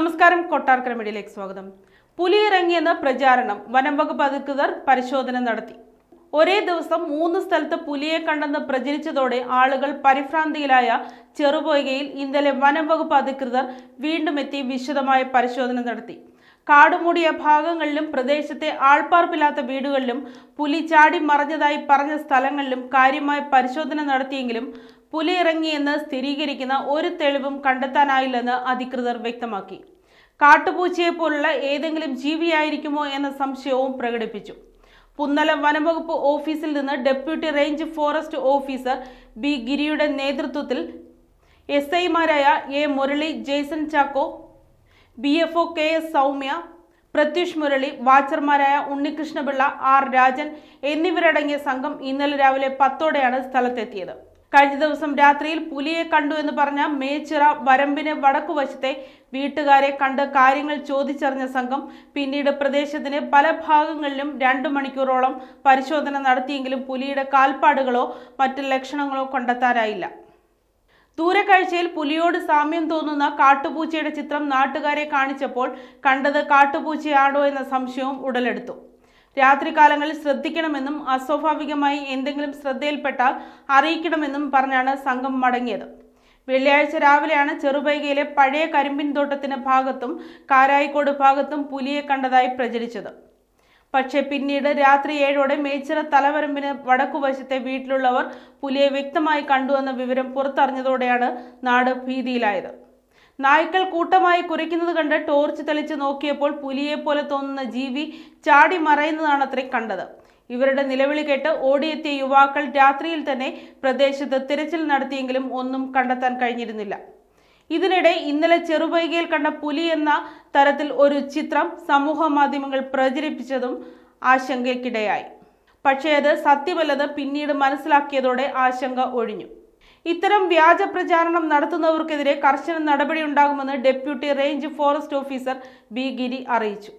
നമസ്കാരം കൊട്ടാർക്കര മീഡിയയിലേക്ക് സ്വാഗതം പുലി ഇറങ്ങിയെന്ന പ്രചാരണം വനം വകുപ്പ് അധികൃതർ പരിശോധന നടത്തി ഒരേ ദിവസം മൂന്ന് സ്ഥലത്ത് പുലിയെ കണ്ടെന്ന് പ്രചരിച്ചതോടെ ആളുകൾ പരിഭ്രാന്തിയിലായ ചെറുപൊയ്കയിൽ ഇന്നലെ വനം വകുപ്പ് അധികൃതർ വീണ്ടും എത്തി വിശദമായ പരിശോധന നടത്തി കാടുമൂടിയ ഭാഗങ്ങളിലും പ്രദേശത്തെ ആൾപ്പാർപ്പില്ലാത്ത വീടുകളിലും പുലി ചാടി മറഞ്ഞതായി പറഞ്ഞ സ്ഥലങ്ങളിലും കാര്യമായ പരിശോധന നടത്തിയെങ്കിലും പുലി ഇറങ്ങിയെന്ന് സ്ഥിരീകരിക്കുന്ന ഒരു തെളിവും കണ്ടെത്താനായില്ലെന്ന് അധികൃതർ വ്യക്തമാക്കി കാട്ടുപൂച്ചയെ പോലുള്ള ഏതെങ്കിലും ജീവിയായിരിക്കുമോ എന്ന സംശയവും പ്രകടിപ്പിച്ചു പുന്നല വനംവകുപ്പ് ഓഫീസിൽ നിന്ന് deputy range forest officer B ഗിരിയുടെ നേതൃത്വത്തിൽ എസ് ഐമാരായ A Murali Jaison Chacko B F O K S Soumya Prathyush Murali വാച്ചർമാരായ ഉണ്ണികൃഷ്ണപിള്ള ആർ രാജൻ എന്നിവരടങ്ങിയ സംഘം ഇന്നലെ രാവിലെ പത്തോടെയാണ് സ്ഥലത്തെത്തിയത് കഴിഞ്ഞ ദിവസം രാത്രിയിൽ പുലിയെ കണ്ടു എന്ന് പറഞ്ഞ മേച്ചിറ വരമ്പിന് വടക്കുവശത്തെ വീട്ടുകാരെ കണ്ട് കാര്യങ്ങൾ ചോദിച്ചറിഞ്ഞ സംഘം പിന്നീട് പ്രദേശത്തിന് പല ഭാഗങ്ങളിലും രണ്ടു മണിക്കൂറോളം പരിശോധന നടത്തിയെങ്കിലും പുലിയുടെ കാൽപ്പാടുകളോ മറ്റു ലക്ഷണങ്ങളോ കണ്ടെത്താനായില്ല ദൂരക്കാഴ്ചയിൽ പുലിയോട് സാമ്യം തോന്നുന്ന കാട്ടുപൂച്ചയുടെ ചിത്രം നാട്ടുകാരെ കാണിച്ചപ്പോൾ കണ്ടത് കാട്ടുപൂച്ചയാണോ എന്ന സംശയവും ഉടലെടുത്തു രാത്രികാലങ്ങളിൽ ശ്രദ്ധിക്കണമെന്നും അസ്വാഭാവികമായി എന്തെങ്കിലും ശ്രദ്ധയിൽപ്പെട്ടാൽ അറിയിക്കണമെന്നും പറഞ്ഞാണ് സംഘം മടങ്ങിയത് വെള്ളിയാഴ്ച രാവിലെയാണ് ചെറുപൈകയിലെ പഴയ കരിമ്പിൻ തോട്ടത്തിന് ഭാഗത്തും കാരായിക്കോട് ഭാഗത്തും പുലിയെ കണ്ടതായി പ്രചരിച്ചത് പക്ഷേ പിന്നീട് രാത്രി ഏഴോടെ മേച്ചിറ തലവരമ്പിന് വടക്കുവശത്തെ വീട്ടിലുള്ളവർ പുലിയെ വ്യക്തമായി കണ്ടുവെന്ന വിവരം പുറത്തറിഞ്ഞതോടെയാണ് നാട് ഭീതിയിലായത് നായ്ക്കൾ കൂട്ടമായി കുറയ്ക്കുന്നത് കണ്ട് ടോർച്ച് തെളിച്ച് നോക്കിയപ്പോൾ പുലിയെ പോലെ തോന്നുന്ന ജീവി ചാടി മറയുന്നതാണ് അത്രയും കണ്ടത് ഇവരുടെ നിലവിളി കേട്ട് ഓടിയെത്തിയ യുവാക്കൾ രാത്രിയിൽ തന്നെ പ്രദേശത്ത് തിരച്ചിൽ നടത്തിയെങ്കിലും ഒന്നും കണ്ടെത്താൻ കഴിഞ്ഞിരുന്നില്ല ഇതിനിടെ ഇന്നലെ ചെറുപൈകയിൽ കണ്ട പുലി എന്ന തരത്തിൽ ഒരു ചിത്രം സമൂഹ മാധ്യമങ്ങൾ പ്രചരിപ്പിച്ചതും ആശങ്കയ്ക്കിടയായി പക്ഷേ അത് സത്യമല്ലത് പിന്നീട് മനസ്സിലാക്കിയതോടെ ആശങ്ക ഒഴിഞ്ഞു ഇത്തരം വ്യാജ പ്രചാരണം നടത്തുന്നവർക്കെതിരെ കർശന നടപടിയുണ്ടാകുമെന്ന് deputy range forest officer B Giri അറിയിച്ചു